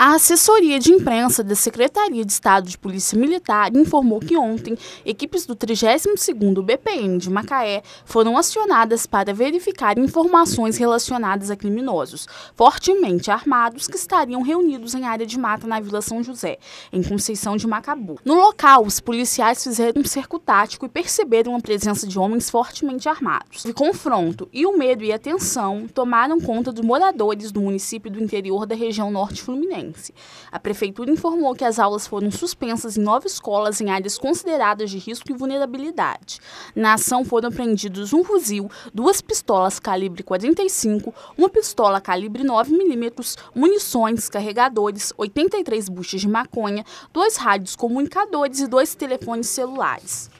A assessoria de imprensa da Secretaria de Estado de Polícia Militar informou que ontem equipes do 32º BPM de Macaé foram acionadas para verificar informações relacionadas a criminosos fortemente armados que estariam reunidos em área de mata na Vila São José, em Conceição de Macabu. No local, os policiais fizeram um cerco tático e perceberam a presença de homens fortemente armados. De confronto e o medo e a tensão tomaram conta dos moradores do município do interior da região norte fluminense. A prefeitura informou que as aulas foram suspensas em nove escolas em áreas consideradas de risco e vulnerabilidade. Na ação foram apreendidos um fuzil, duas pistolas calibre 45, uma pistola calibre 9mm, munições, carregadores, 83 buchas de maconha, dois rádios comunicadores e dois telefones celulares.